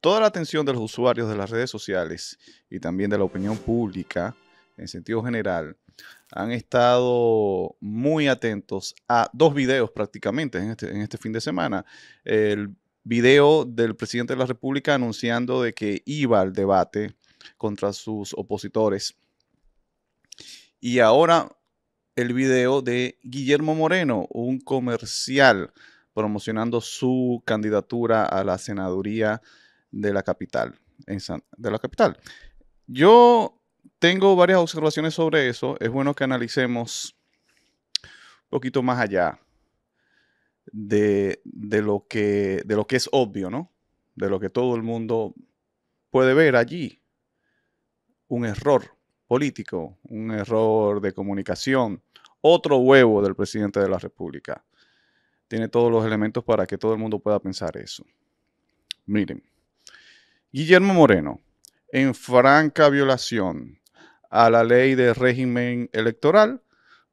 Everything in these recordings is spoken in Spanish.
Toda la atención de los usuarios de las redes sociales y también de la opinión pública, en sentido general, han estado muy atentos a dos videos prácticamente este, en este, fin de semana. El video del presidente de la República anunciando de que iba al debate contra sus opositores. Y ahora el video de Guillermo Moreno, un comercial promocionando su candidatura a la senaduría de la capital. de la capital. Yo tengo varias observaciones sobre eso. Es bueno que analicemos un poquito más allá de, de, lo, que, de lo que es obvio, ¿no? De lo que todo el mundo puede ver allí. Un error político, un error de comunicación, otro huevo del presidente de la República. Tiene todos los elementos para que todo el mundo pueda pensar eso. Miren. Guillermo Moreno, en franca violación a la ley de régimen electoral,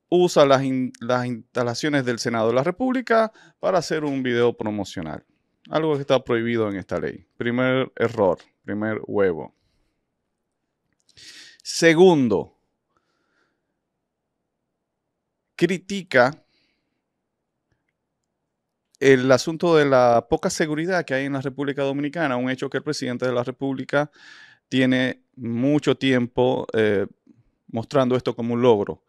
usa las, las instalaciones del Senado de la República para hacer un video promocional. Algo que está prohibido en esta ley. Primer error, primer huevo. Segundo, critica el asunto de la poca seguridad que hay en la República Dominicana, un hecho que el presidente de la República tiene mucho tiempo eh, mostrando esto como un logro.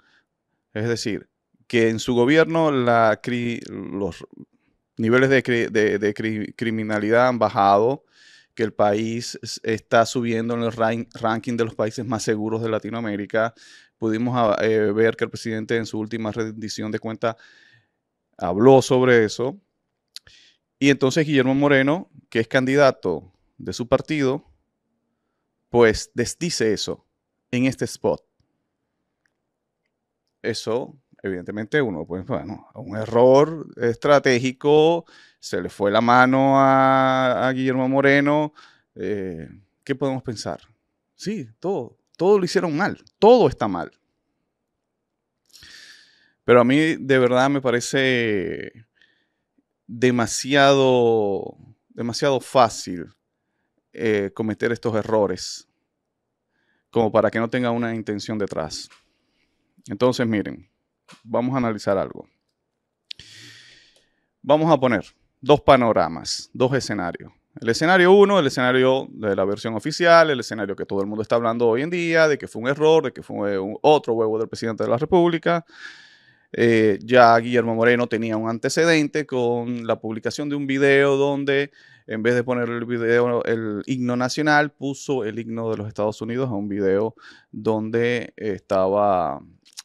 Es decir, que en su gobierno los niveles de, criminalidad han bajado, que el país está subiendo en el ranking de los países más seguros de Latinoamérica. Pudimos ah, eh, ver que el presidente en su última rendición de cuentas habló sobre eso y entonces Guillermo Moreno, que es candidato de su partido, pues desdice eso en este spot. Eso, evidentemente, uno, pues, bueno, un error estratégico, se le fue la mano a, Guillermo Moreno. Eh, ¿Qué podemos pensar? Sí, todo, todo lo hicieron mal, todo está mal. Pero a mí de verdad me parece demasiado, demasiado fácil eh, cometer estos errores, como para que no tenga una intención detrás. Entonces, miren, vamos a analizar algo. Vamos a poner dos panoramas, dos escenarios. El escenario uno, el escenario de la versión oficial, el escenario que todo el mundo está hablando hoy en día, de que fue un error, de que fue un, otro huevo del presidente de la República, eh, ya Guillermo Moreno tenía un antecedente con la publicación de un video donde en vez de poner el video, el himno nacional, puso el himno de los Estados Unidos a un video donde estaba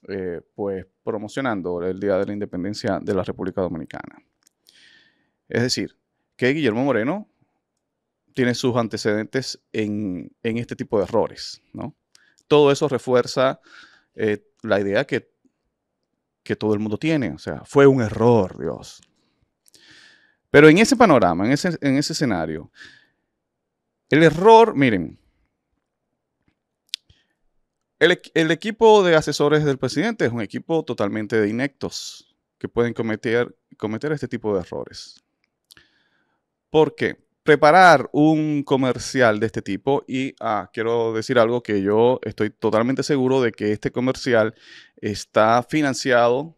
eh, pues promocionando el Día de la Independencia de la República Dominicana. Es decir, que Guillermo Moreno tiene sus antecedentes en, este tipo de errores, ¿no? Todo eso refuerza eh, la idea que que todo el mundo tiene. O sea, fue un error, Dios. Pero en ese panorama, en ese, escenario, el error, miren, el, el equipo de asesores del presidente es un equipo totalmente de inectos que pueden cometer, cometer este tipo de errores. ¿Por qué? preparar un comercial de este tipo y ah, quiero decir algo que yo estoy totalmente seguro de que este comercial está financiado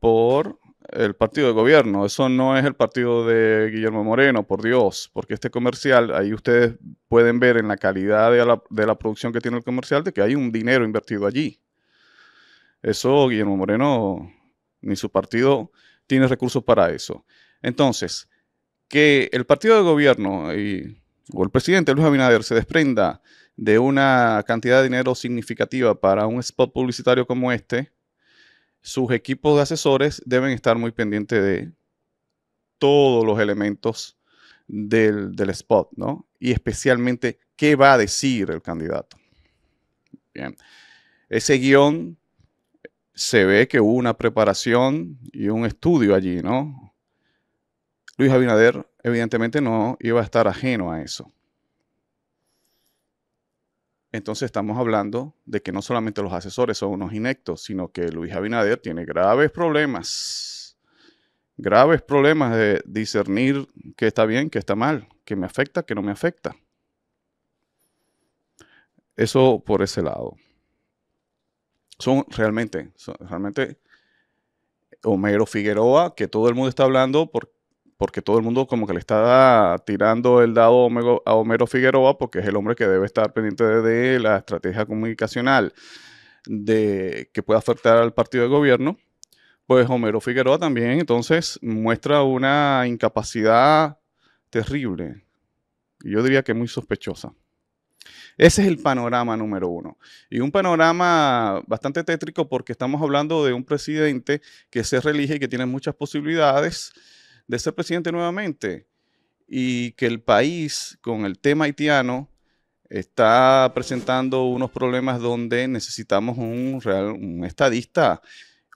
por el partido de gobierno. Eso no es el partido de Guillermo Moreno, por Dios, porque este comercial, ahí ustedes pueden ver en la calidad de la, de la producción que tiene el comercial de que hay un dinero invertido allí. Eso Guillermo Moreno ni su partido tiene recursos para eso. Entonces, que el partido de gobierno y, o el presidente Luis Abinader se desprenda de una cantidad de dinero significativa para un spot publicitario como este, sus equipos de asesores deben estar muy pendientes de todos los elementos del, del spot, ¿no? Y especialmente qué va a decir el candidato. Bien. Ese guión se ve que hubo una preparación y un estudio allí, ¿no? Luis Abinader evidentemente no iba a estar ajeno a eso. Entonces estamos hablando de que no solamente los asesores son unos inectos, sino que Luis Abinader tiene graves problemas, graves problemas de discernir qué está bien, qué está mal, qué me afecta, qué no me afecta. Eso por ese lado. Son realmente, realmente Homero Figueroa, que todo el mundo está hablando porque porque todo el mundo como que le está tirando el dado a Homero Figueroa, porque es el hombre que debe estar pendiente de la estrategia comunicacional de, que pueda afectar al partido de gobierno, pues Homero Figueroa también entonces muestra una incapacidad terrible, y yo diría que muy sospechosa. Ese es el panorama número uno. Y un panorama bastante tétrico porque estamos hablando de un presidente que se reelige y que tiene muchas posibilidades de ser presidente nuevamente y que el país con el tema haitiano está presentando unos problemas donde necesitamos un, real, estadista,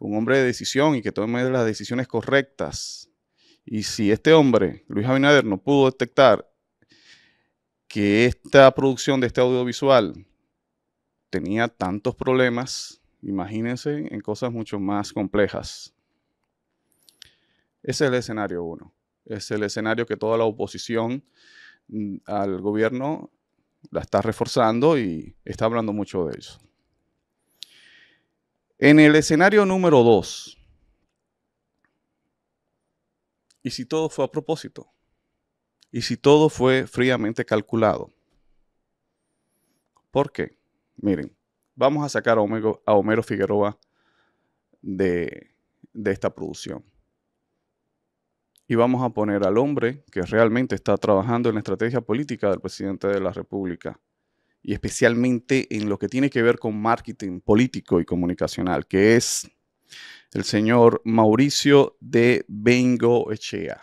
un hombre de decisión y que tome las decisiones correctas. Y si este hombre, Luis Abinader, no pudo detectar que esta producción de este audiovisual tenía tantos problemas, imagínense en cosas mucho más complejas. Ese es el escenario uno. Es el escenario que toda la oposición mm, al gobierno la está reforzando y está hablando mucho de eso. En el escenario número dos, ¿y si todo fue a propósito? ¿Y si todo fue fríamente calculado? ¿Por qué? Miren, vamos a sacar a Homero, a Homero Figueroa de esta producción y vamos a poner al hombre que realmente está trabajando en la estrategia política del presidente de la República y especialmente en lo que tiene que ver con marketing político y comunicacional, que es el señor Mauricio de Bengo Echea.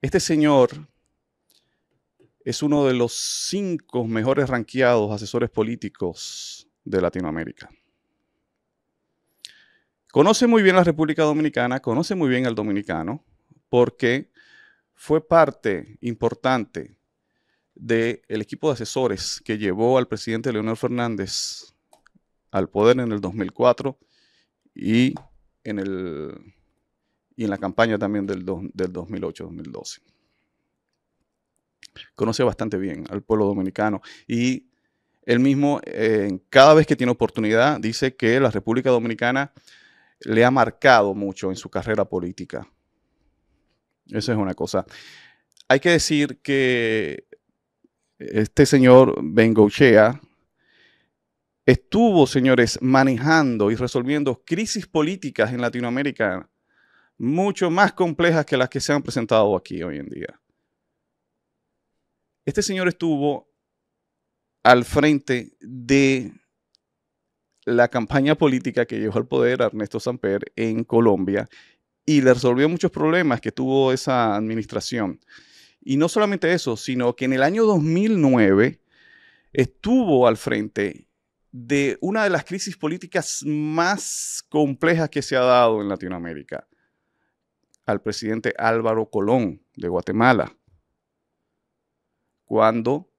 Este señor es uno de los cinco mejores ranqueados asesores políticos de Latinoamérica conoce muy bien la República Dominicana, conoce muy bien al dominicano, porque fue parte importante del equipo de asesores que llevó al presidente Leonel Fernández al poder en el 2004 y en, y en la campaña también del, 2008-2012. Conoce bastante bien al pueblo dominicano y él mismo, eh, cada vez que tiene oportunidad, dice que la República Dominicana le ha marcado mucho en su carrera política. Esa es una cosa. Hay que decir que este señor Ben Bengochea estuvo, señores, manejando y resolviendo crisis políticas en Latinoamérica mucho más complejas que las que se han presentado aquí hoy en día. Este señor estuvo al frente de la campaña política que llevó al poder Ernesto Samper en Colombia y le resolvió muchos problemas que tuvo esa administración. Y no solamente eso, sino que en el año 2009 estuvo al frente de una de las crisis políticas más complejas que se ha dado en Latinoamérica, al presidente Álvaro Colón de Guatemala, cuando,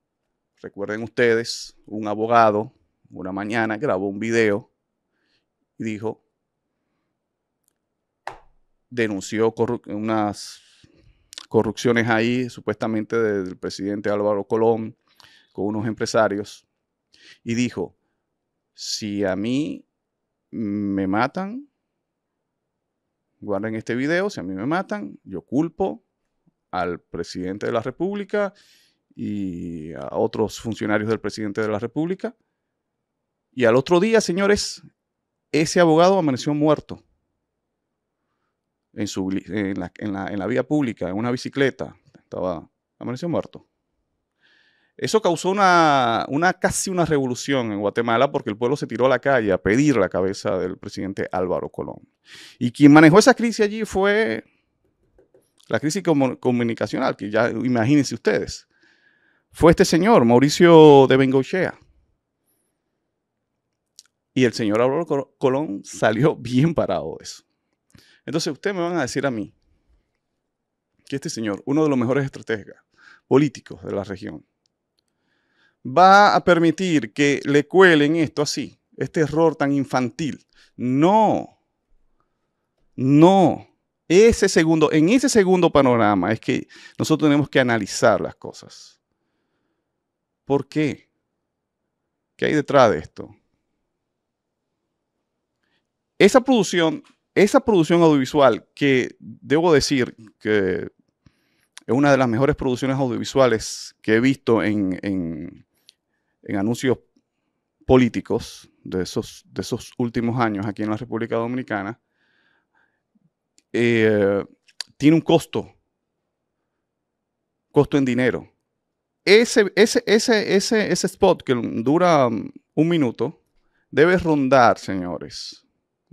recuerden ustedes, un abogado una mañana grabó un video y dijo, denunció unas corrupciones ahí, supuestamente del presidente Álvaro Colón, con unos empresarios, y dijo, si a mí me matan, guarden este video, si a mí me matan, yo culpo al presidente de la República y a otros funcionarios del presidente de la República y al otro día, señores, ese abogado amaneció muerto en, la, vía pública, en una bicicleta. Estaba, amaneció muerto. Eso causó casi una revolución en Guatemala porque el pueblo se tiró a la calle a pedir la cabeza del presidente Álvaro Colón. Y quien manejó esa crisis allí fue la crisis comunicacional, que ya imagínense ustedes. Fue este señor, Mauricio de Bengochea. Y el señor Álvaro Colón salió bien parado de eso. Entonces, ustedes me van a decir a mí que este señor, uno de los mejores estrategas políticos de la región, va a permitir que le cuelen esto así, este error tan infantil. No, no. Ese segundo, en ese segundo panorama es que nosotros tenemos que analizar las cosas. ¿Por qué? ¿Qué hay detrás de esto? esa producción, esa producción audiovisual que debo decir que es una de las mejores producciones audiovisuales que he visto en, anuncios políticos de esos, de esos últimos años aquí en la República Dominicana, eh, tiene un costo, costo en dinero. Ese, ese, ese, ese, ese spot que dura un minuto debe rondar, señores,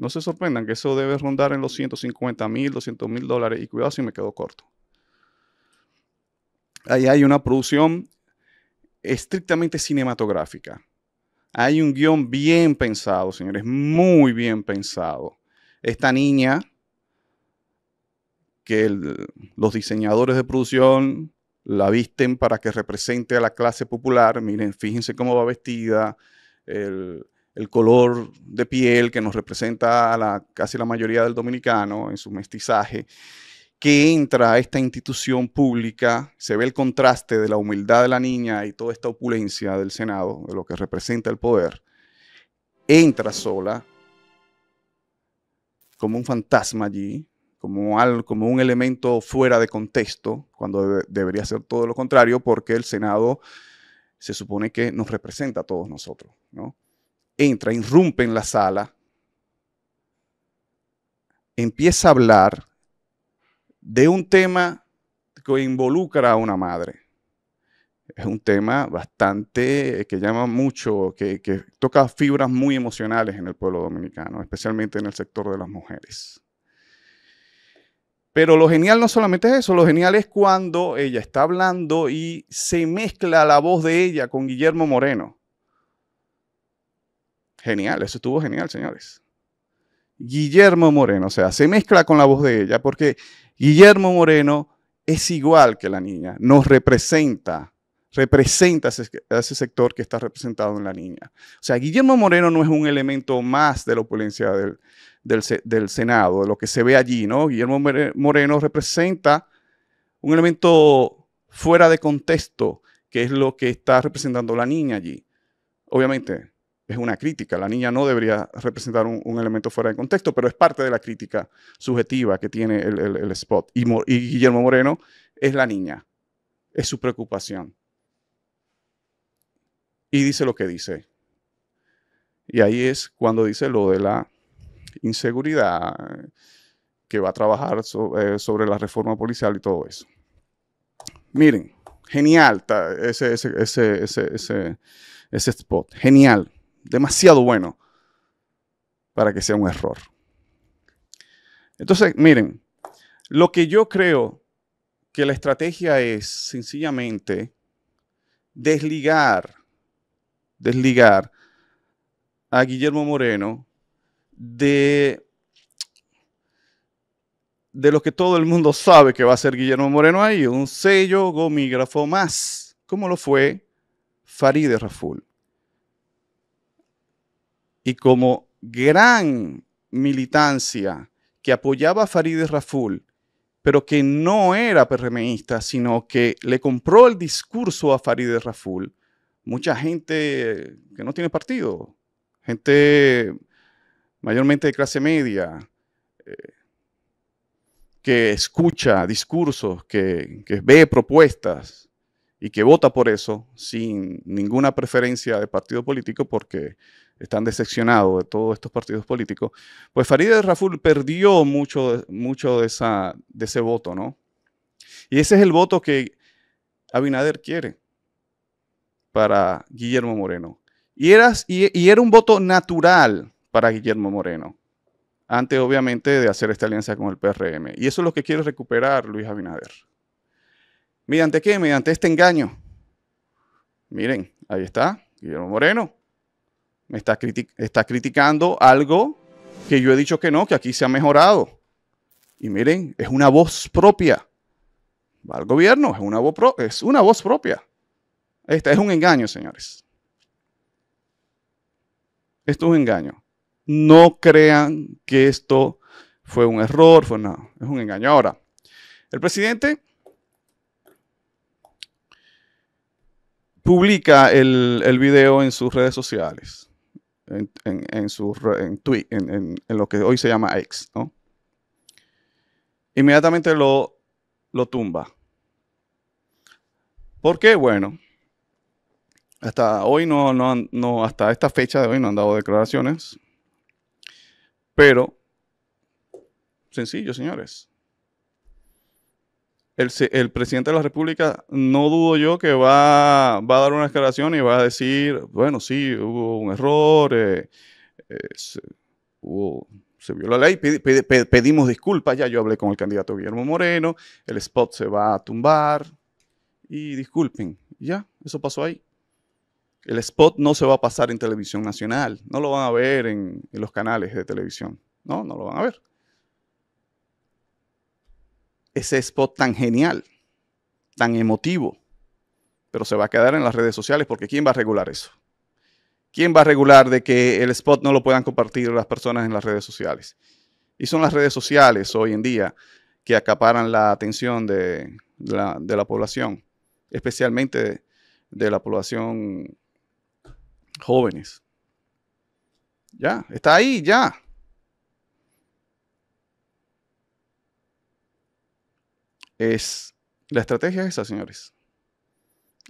no se sorprendan que eso debe rondar en los 150 mil, 200 mil dólares y cuidado si me quedo corto. Ahí hay una producción estrictamente cinematográfica. Hay un guión bien pensado, señores, muy bien pensado. Esta niña, que los diseñadores de producción la visten para que represente a la clase popular, miren, fíjense cómo va vestida, el, el color de piel que nos representa a la, casi la mayoría del dominicano en su mestizaje, que entra a esta institución pública, se ve el contraste de la humildad de la niña y toda esta opulencia del Senado, de lo que representa el poder, entra sola como un fantasma allí, como, un elemento fuera de contexto, cuando debería ser todo lo contrario, porque el Senado se supone que nos representa a todos nosotros, ¿no? entra, irrumpe en la sala, empieza a hablar de un tema que involucra a una madre. Es un tema bastante que llama mucho, que, toca fibras muy emocionales en el pueblo dominicano, especialmente en el sector de las mujeres. Pero lo genial no solamente es eso, lo genial es cuando ella está hablando y se mezcla la voz de ella con Guillermo Moreno. Genial, eso estuvo genial, señores. Guillermo Moreno, o sea, se mezcla con la voz de ella porque Guillermo Moreno es igual que la niña, nos representa, representa a ese, sector que está representado en la niña. O sea, Guillermo Moreno no es un elemento más de la opulencia del, del Senado, de lo que se ve allí, ¿no? Guillermo Moreno representa un elemento fuera de contexto, que es lo que está representando la niña allí. Obviamente, es una crítica. La niña no debería representar un, elemento fuera de contexto, pero es parte de la crítica subjetiva que tiene el, spot. Y, Guillermo Moreno es la niña, es su preocupación. Y dice lo que dice. Y ahí es cuando dice lo de la inseguridad, que va a trabajar eh, sobre la reforma policial y todo eso. Miren, genial ese, ese, ese, ese spot, genial demasiado bueno para que sea un error. Entonces, miren, lo que yo creo que la estrategia es sencillamente desligar, desligar a Guillermo Moreno de, de lo que todo el mundo sabe que va a ser Guillermo Moreno ahí, un sello gomígrafo más, como lo fue Farideh Raful y como gran militancia que apoyaba a Farideh Raful, pero que no era PRMista, sino que le compró el discurso a Farideh Raful, mucha gente que no tiene partido, gente mayormente de clase media, eh, que escucha discursos, que ve propuestas, y que vota por eso sin ninguna preferencia de partido político porque están decepcionados de todos estos partidos políticos, pues Farideh Raful perdió mucho, mucho de, ese voto, ¿no? Y ese es el voto que Abinader quiere para Guillermo Moreno. Y era, y era un voto natural para Guillermo Moreno, antes obviamente de hacer esta alianza con el PRM. Y eso es lo que quiere recuperar Luis Abinader. ¿Mediante qué? Mediante este engaño. Miren, ahí está, Guillermo Moreno. Me está, criticando algo que yo he dicho que no, que aquí se ha mejorado. Y miren, es una voz propia. Va al gobierno, es una voz, es una voz propia. Este es un engaño, señores. Esto es un engaño. No crean que esto fue un error, fue nada. es un engaño. Ahora, el presidente publica el, el video en sus redes sociales, en, su, en, tweet, en, lo que hoy se llama X, ¿no? Inmediatamente lo, lo tumba. ¿Por qué? Bueno, hasta hoy no, no, no, hasta esta fecha de hoy no han dado declaraciones. Pero, sencillo, señores el, presidente de la República no dudo yo que va, a dar una declaración y va a decir, bueno, sí, hubo un error, eh, eh, se, vio la ley, pedimos disculpas, ya yo hablé con el candidato Guillermo Moreno, el spot se va a tumbar y disculpen, ya, eso pasó ahí. El spot no se va a pasar en televisión nacional, no lo van a ver en los canales de televisión, no, no lo van a ver ese spot tan genial, tan emotivo, pero se va a quedar en las redes sociales porque ¿quién va a regular eso? ¿Quién va a regular de que el spot no lo puedan compartir las personas en las redes sociales? Y son las redes sociales hoy en día que acaparan la atención de la, población, especialmente de, de la población jóvenes. Ya, está ahí, ya. Es, la estrategia es esa, señores.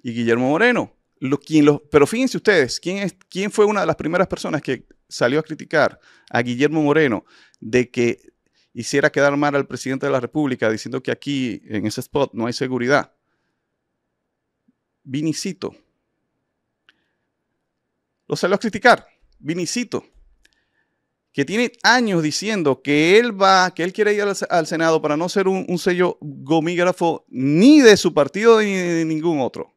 Y Guillermo Moreno, lo, lo pero fíjense ustedes, ¿quién, es, ¿quién fue una de las primeras personas que salió a criticar a Guillermo Moreno de que hiciera quedar mal al presidente de la República diciendo que aquí, en ese spot, no hay seguridad? Vinicito. Lo salió a criticar, Vinicito que tiene años diciendo que él va, que él quiere ir al, Senado para no ser un, sello gomígrafo ni de su partido ni de ningún otro.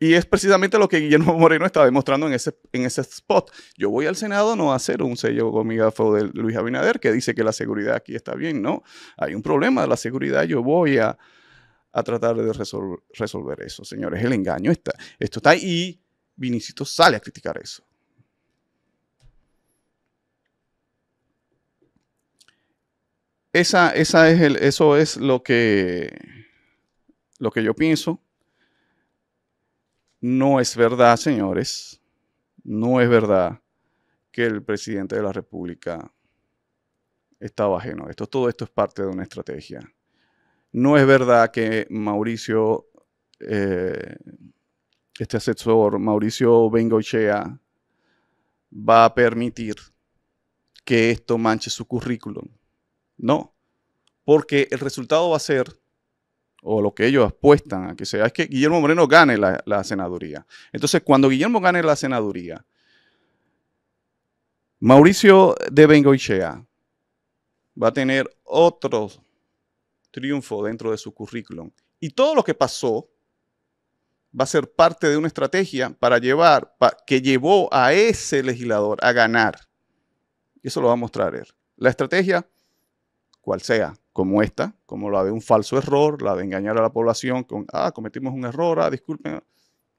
Y es precisamente lo que Guillermo Moreno está demostrando en ese, en ese spot. Yo voy al Senado no a hacer un sello gomígrafo de Luis Abinader que dice que la seguridad aquí está bien, ¿no? Hay un problema de la seguridad, yo voy a, tratar de resolver, eso, señores. El engaño está. Esto está ahí. Vinicito sale a criticar eso. Esa, es el, eso es lo que, lo que yo pienso. No es verdad, señores. No es verdad que el presidente de la República estaba ajeno. Esto, todo esto es parte de una estrategia. No es verdad que Mauricio, eh, este asesor, Mauricio Bengochea, va a permitir que esto manche su currículum. No, porque el resultado va a ser, o lo que ellos apuestan a que sea, es que Guillermo Moreno gane la, senaduría. Entonces, cuando Guillermo gane la senaduría, Mauricio de Bengoichea va a tener otro triunfo dentro de su currículum. Y todo lo que pasó va a ser parte de una estrategia para llevar, que llevó a ese legislador a ganar. Eso lo va a mostrar él. La estrategia cual sea, como esta, como la de un falso error, la de engañar a la población con, ah, cometimos un error, ah, disculpen.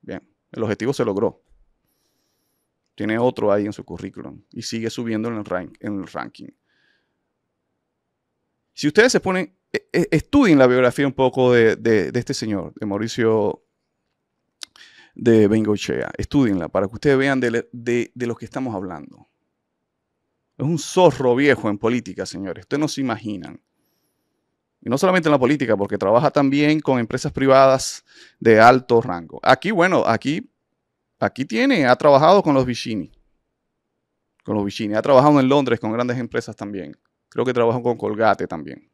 Bien, el objetivo se logró. Tiene otro ahí en su currículum y sigue subiendo en el, en el ranking. Si ustedes se ponen, e, e, estudien la biografía un poco de, este señor, de Mauricio de Bengochea, estudienla para que ustedes vean de lo que estamos hablando. Es un zorro viejo en política, señores. Ustedes no se imaginan. Y no solamente en la política, porque trabaja también con empresas privadas de alto rango. Aquí, bueno, aquí, aquí tiene, ha trabajado con los Vicini. Con los Vicini. Ha trabajado en Londres con grandes empresas también. Creo que trabajó con Colgate también.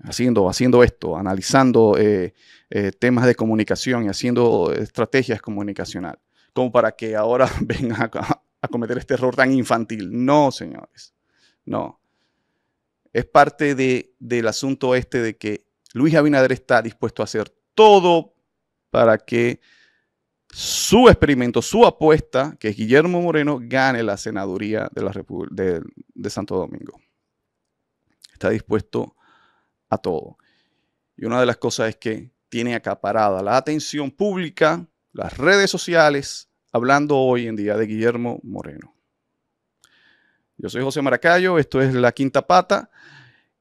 Haciendo, haciendo esto, analizando eh, eh, temas de comunicación y haciendo eh, estrategias comunicacionales. Como para que ahora vengan acá a cometer este error tan infantil. No, señores, no. Es parte de, del asunto este de que Luis Abinader está dispuesto a hacer todo para que su experimento, su apuesta, que es Guillermo Moreno, gane la senaduría de, la de Santo Domingo. Está dispuesto a todo. Y una de las cosas es que tiene acaparada la atención pública, las redes sociales, hablando hoy en día de Guillermo Moreno. Yo soy José Maracayo, esto es La Quinta Pata.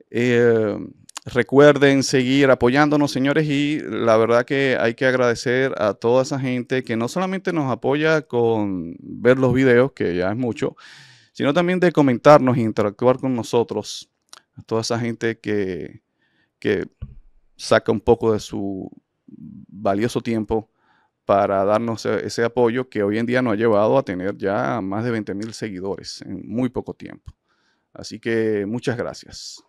Eh, recuerden seguir apoyándonos, señores, y la verdad que hay que agradecer a toda esa gente que no solamente nos apoya con ver los videos, que ya es mucho, sino también de comentarnos e interactuar con nosotros. A toda esa gente que, que saca un poco de su valioso tiempo para darnos e-, ese apoyo que hoy en día nos ha llevado a tener ya más de 20 mil seguidores en muy poco tiempo. Así que muchas gracias.